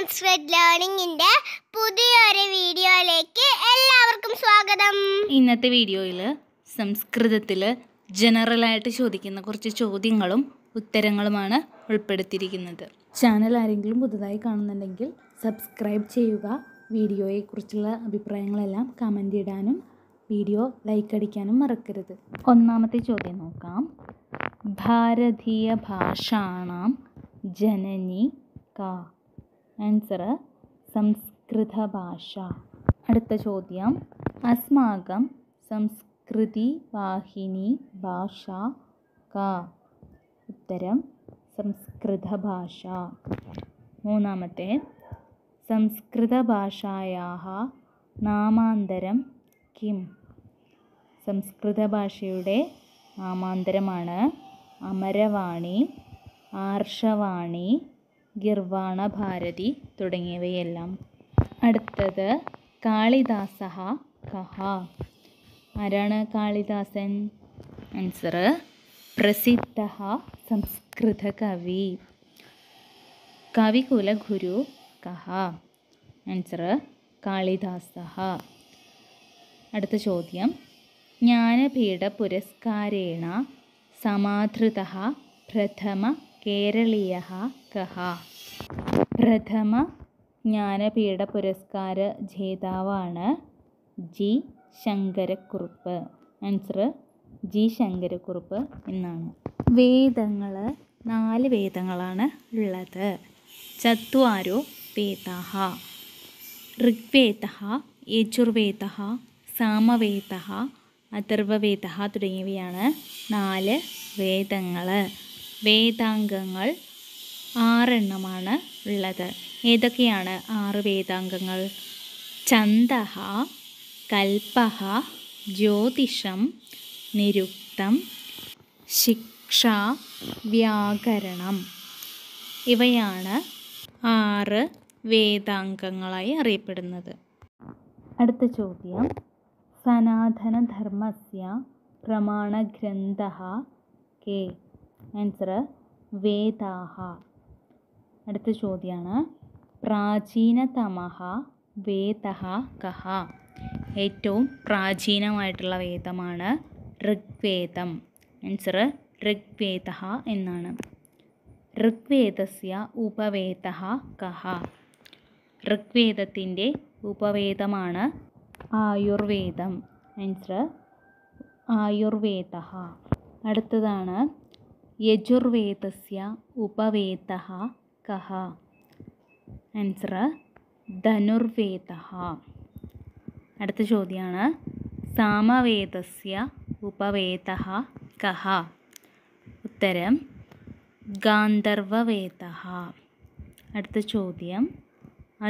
transferred ലേണിംഗിൻ്റെ പുതിയൊരു വീഡിയോയിലേക്ക് എല്ലാവർക്കും സ്വാഗതം ഇന്നത്തെ വീഡിയോയിൽ സംസ്കൃതത്തിൽ ജനറൽ ആയിട്ട് ചോദിക്കുന്ന കുറച്ച് ചോദ്യങ്ങളും ഉത്തരങ്ങളുമാണ് ഉൾപ്പെടുത്തിയിരിക്കുന്നത് ചാനൽ ആരെങ്കിലും പുതുതായി കാണുന്നുണ്ടെങ്കിൽ സബ്സ്ക്രൈബ് ചെയ്യുക വീഡിയോയെക്കുറിച്ചുള്ള അഭിപ്രായങ്ങളെല്ലാം കമൻ്റ് ഇടാനും വീഡിയോ ലൈക്ക് അടിക്കാനും മറക്കരുത് ഒന്നാമത്തെ ചോദ്യം നോക്കാം ഭാരതീയ ഭാഷാണാം ജനനി കാ ആൻസർ ഭാഷ അടുത്ത ചോദ്യം അസ്മാകം സംസ്കൃതി വാഹിനി ഭാഷ ക ഉത്തരം സംസ്കൃത ഭാഷ മൂന്നാമത്തെ സംസ്കൃതഭാഷായാः നാമാന്തരം കിം സംസ്കൃതഭാഷയുടെ നാമാന്തരമാണ് അമരവാണി ആർഷവാണി ഗിർവാണ ഭാരതി തുടങ്ങിയവയെല്ലാം അടുത്തത് കാളിദാസ കഹ ആരാണ് കാളിദാസൻ ആൻസർ പ്രസിദ്ധ സംസ്കൃത കവി കവികുലഗുരു കഹ ആൻസർ കാളിദാസ അടുത്ത ചോദ്യം ജ്ഞാനപീഠ പുരസ്കാരേണ സമാധൃത പ്രഥമ കേരളീയ കഹ പ്രഥമ ജ്ഞാനപീഠ പുരസ്കാര ജേതാവാണ് ജി ശങ്കരക്കുറുപ്പ് ആൻസർ ജി ശങ്കരക്കുറുപ്പ് എന്നാണ് വേദങ്ങൾ നാല് വേദങ്ങളാണ് ഉള്ളത് ചത്വാരോ വേദ ഋഗ്വേദ യജുർവേദ സാമവേദ അഥർവവേദ തുടങ്ങിയവയാണ് നാല് വേദങ്ങൾ വേദാംഗങ്ങൾ ആറെണ്ണമാണ് ഉള്ളത് ഏതൊക്കെയാണ് ആറ് വേദാംഗങ്ങൾ ഛന്ദഹ കൽപ്പഹ ജ്യോതിഷം നിരുക്തം ശിക്ഷ വ്യാകരണം ഇവയാണ് ആറ് വേദാംഗങ്ങളായി അറിയപ്പെടുന്നത് അടുത്ത ചോദ്യം സനാതനധർമ്മസ പ്രമാണഗ്രന്ഥ കെ ആൻസർ വേദാഹ അടുത്ത ചോദ്യമാണ് പ്രാചീനതമഹ വേദഃ കഹ ഏറ്റവും പ്രാചീനമായിട്ടുള്ള വേദമാണ് ഋഗ്വേദം ആൻസർ ഋഗ്വേദ എന്നാണ് ഋഗ്വേദസ്യ ഉപവേദ കഹ ഋഗ്വേദത്തിൻ്റെ ഉപവേദമാണ് ആയുർവേദം ആൻസർ ആയുർവേദ അടുത്തതാണ് യജുർവേദസ്യ ഉപവേദ കഹ ആൻസർ ധനുർവേദ അടുത്ത ചോദ്യമാണ് സാമവേദസ്യ ഉപവേദ കഹ ഉത്തരം ഗാന്ധർവവേദ അടുത്ത ചോദ്യം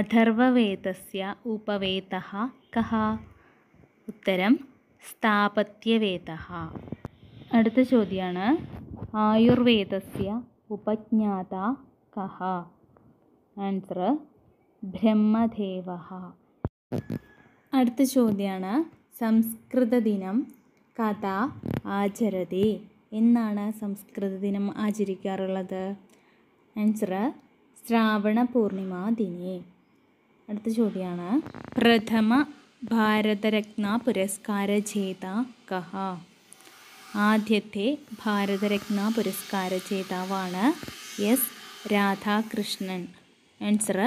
അഥർവവേദസ്യ ഉപവേദ കഹ ഉത്തരം സ്ഥാപത്യവേദ അടുത്ത ചോദ്യമാണ് ആയുർവേദസ്യ ഉപജ്ഞാത കഹ ആൻസർ ബ്രഹ്മദേവ അടുത്ത ചോദ്യമാണ് സംസ്കൃത ദിനം കഥ ആചരതി എന്നാണ് സംസ്കൃത ദിനം ആചരിക്കാറുള്ളത് ആൻസർ ശ്രാവണ പൂർണിമ ദിനെ അടുത്ത ചോദ്യമാണ് പ്രഥമ ഭാരതരത്ന പുരസ്കാര ജേത കഹ ആദ്യത്തെ ഭാരതരത്ന പുരസ്കാര ജേതാവാണ് എസ് രാധാകൃഷ്ണൻ ആൻസർ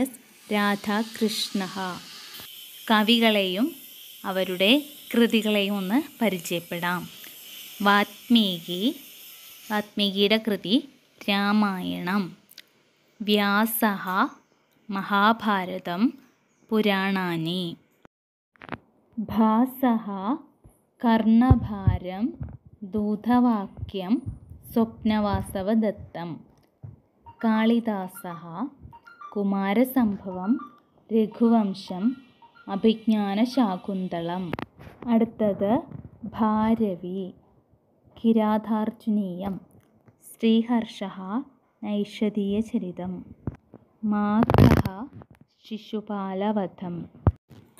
എസ് രാധാകൃഷ്ണ കവികളെയും അവരുടെ കൃതികളെയും ഒന്ന് പരിചയപ്പെടാം വാത്മീകി വാത്മീകിയുടെ കൃതി രാമായണം വ്യാസ മഹാഭാരതം പുരാണാനി ഭാസഹ കർണഭാരം ദൂതവാക്യം സ്വപ്നവാസവദത്തം കാളിദാസ കുമാരസംഭവം രഘുവംശം അഭിജ്ഞാനശാകുന്തളം അടുത്തത് ഭാരവി കിരാതാർജുനീയം ശ്രീഹർഷ നൈഷധീയചരിതം മാഘः ശിശുപാലവധം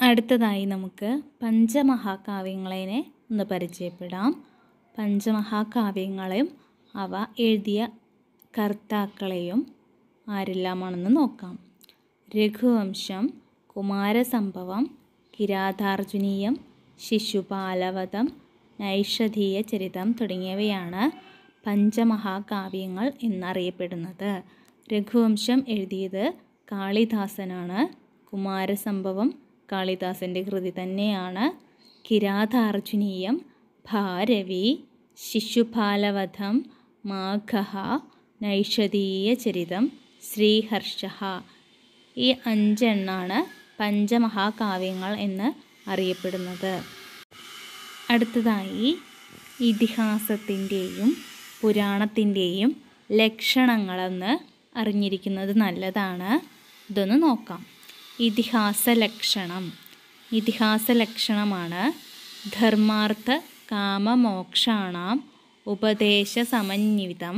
അടുത്തതായി നമുക്ക് പഞ്ചമഹാകാവ്യങ്ങളെ ഒന്ന് പരിചയപ്പെടാം പഞ്ചമഹാകാവ്യങ്ങളെയും അവ എഴുതിയ കർത്താക്കളെയും ആരെല്ലാമാണെന്ന് നോക്കാം രഘുവംശം കുമാരസംഭവം കിരാതാർജുനീയം ശിശുപാലവധം നൈഷധീയ ചരിതം തുടങ്ങിയവയാണ് പഞ്ചമഹാകാവ്യങ്ങൾ എന്നറിയപ്പെടുന്നത് രഘുവംശം എഴുതിയത് കാളിദാസനാണ് കുമാരസംഭവം കാളിദാസൻ്റെ കൃതി തന്നെയാണ് കിരാതാർജുനീയം ഭാരവി ശിശുപാലവധം മാഘഹ ചരിതം ശ്രീഹർഷ ഈ അഞ്ചെണ്ണാണ് പഞ്ചമഹാകാവ്യങ്ങൾ എന്ന് അറിയപ്പെടുന്നത് അടുത്തതായി ഇതിഹാസത്തിൻ്റെയും പുരാണത്തിൻ്റെയും ലക്ഷണങ്ങളെന്ന് അറിഞ്ഞിരിക്കുന്നത് നല്ലതാണ് ഇതൊന്ന് നോക്കാം ഇതിഹാസ ലക്ഷണം ഇതിഹാസ ലക്ഷണമാണ് ധർമാർത്ഥ കാമമോക്ഷാണാം ഉപദേശ സമന്വിതം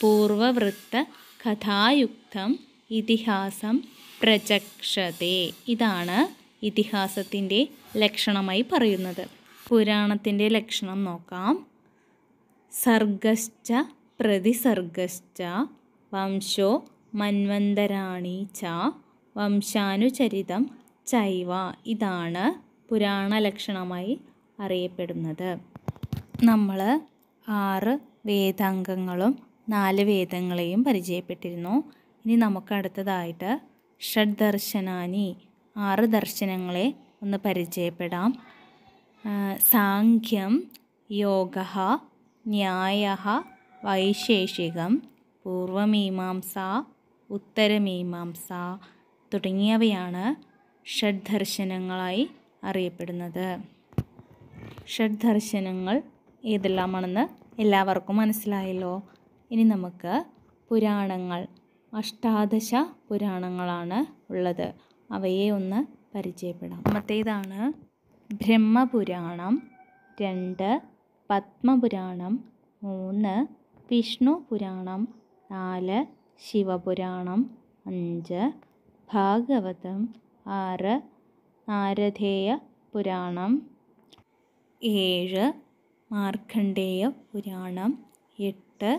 പൂർവവൃത്തകഥായുക്തം ഇതിഹാസം പ്രചക്ഷതേ ഇതാണ് ഇതിഹാസത്തിൻ്റെ ലക്ഷണമായി പറയുന്നത് പുരാണത്തിൻ്റെ ലക്ഷണം നോക്കാം സർഗശ്ച പ്രതിസർഗശ്ച വംശോ മന്വന്തരാണി ച വംശാനുചരിതം ചൈവ ഇതാണ് പുരാണ ലക്ഷണമായി അറിയപ്പെടുന്നത് നമ്മൾ ആറ് വേദാംഗങ്ങളും നാല് വേദങ്ങളെയും പരിചയപ്പെട്ടിരുന്നു ഇനി നമുക്ക് അടുത്തതായിട്ട് ഷഡ് ദർശനാനി ആറ് ദർശനങ്ങളെ ഒന്ന് പരിചയപ്പെടാം സാഖ്യം യോഗ ന്യായ വൈശേഷികം പൂർവമീമാംസ ഉത്തരമീമാംസ തുടങ്ങിയവയാണ് ഷഡ് ദർശനങ്ങളായി അറിയപ്പെടുന്നത് ഷഡ് ദർശനങ്ങൾ ഏതെല്ലാമാണെന്ന് എല്ലാവർക്കും മനസ്സിലായല്ലോ ഇനി നമുക്ക് പുരാണങ്ങൾ അഷ്ടാദശ പുരാണങ്ങളാണ് ഉള്ളത് അവയെ ഒന്ന് പരിചയപ്പെടാം മറ്റേതാണ് ബ്രഹ്മപുരാണം രണ്ട് പത്മപുരാണം മൂന്ന് വിഷ്ണു പുരാണം നാല് ശിവപുരാണം അഞ്ച് ഭാഗവതം ആറ് നാരദേയ പുരാണം ഏഴ് മാർക്കണ്ഡേയ പുരാണം എട്ട്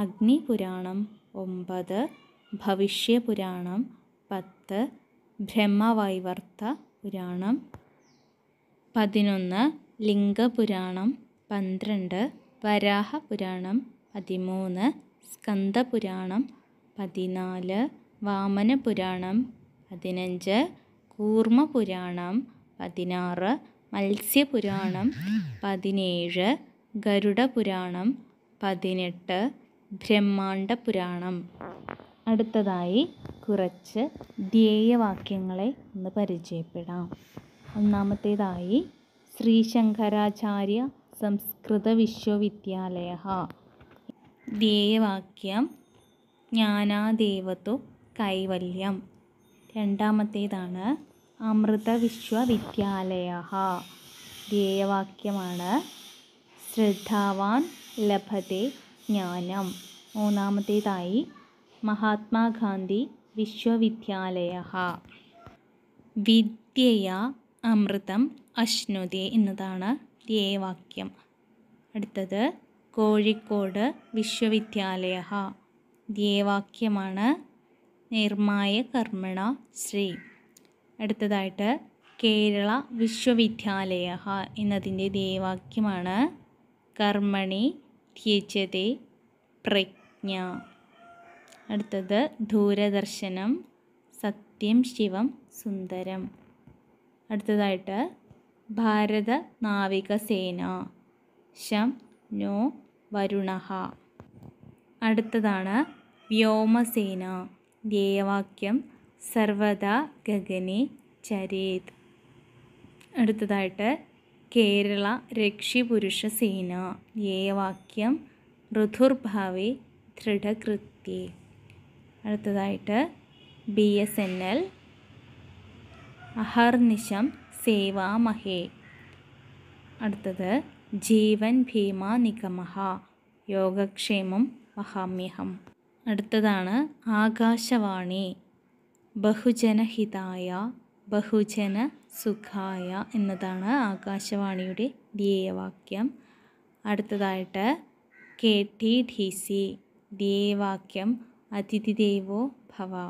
അഗ്നിപുരാണം ഒമ്പത് ഭവിഷ്യപുരാണം പത്ത് ബ്രഹ്മവൈവർത്ത പുരാണം പതിനൊന്ന് ലിംഗപുരാണം പന്ത്രണ്ട് വരാഹപുരാണം പതിമൂന്ന് സ്കന്ദപുരാണം പതിനാല് വാമനപുരാണം പതിനഞ്ച് കൂർമ്മപുരാണം പതിനാറ് മത്സ്യപുരാണം പതിനേഴ് ഗരുഡപുരാണം പതിനെട്ട് ബ്രഹ്മാണ്ട പുരാണം അടുത്തതായി കുറച്ച് ധ്യേയവാക്യങ്ങളെ ഒന്ന് പരിചയപ്പെടാം ഒന്നാമത്തേതായി ശ്രീ ശങ്കരാചാര്യ സംസ്കൃത വിശ്വവിദ്യാലയ ധ്യേയവാക്യം ജ്ഞാനാദേവത്വ കൈവല്യം രണ്ടാമത്തേതാണ് അമൃത വിശ്വവിദ്യാലയ ധ്യേയവാക്യമാണ് ശ്രദ്ധാവാൻ ലഭത്തെ ജ്ഞാനം മൂന്നാമത്തേതായി മഹാത്മാഗാന്ധി വിശ്വവിദ്യാലയ വിദ്യയ അമൃതം അശ്നുതി എന്നതാണ് ധ്യേയവാക്യം അടുത്തത് കോഴിക്കോട് വിശ്വവിദ്യാലയ ധ്യേയവാക്യമാണ് നിർമായ കർമ്മണ ശ്രീ അടുത്തതായിട്ട് കേരള വിശ്വവിദ്യാലയ എന്നതിൻ്റെ ധ്യേയവാക്യമാണ് കർമ്മണി ത്യജതേ പ്രജ്ഞ അടുത്തത് ദൂരദർശനം സത്യം ശിവം സുന്ദരം അടുത്തതായിട്ട് ഭാരത നാവികസേന ശം നോ വരുണ അടുത്തതാണ് വ്യോമസേന ധ്യേയവാക്യം സർവദ ഗഗനെ ചരേത് അടുത്തതായിട്ട് കേരള രക്ഷിപുരുഷ സേന യേ വാക്യം ഋതുർഭാവേ ദൃഢകൃത്യേ അടുത്തതായിട്ട് ബി എസ് എൻ എൽ അഹർനിശം സേവാമഹേ അടുത്തത് ജീവൻ ഭീമാ നിഗമഹ യോഗക്ഷേമം മഹാമ്യഹം അടുത്തതാണ് ആകാശവാണി ബഹുജനഹിതായ ബഹുജന സുഖായ എന്നതാണ് ആകാശവാണിയുടെ ധ്യേയവാക്യം അടുത്തതായിട്ട് കെ ടി ഡി സി ധ്യേയവാക്യം അതിഥി ദേവോ ഭവ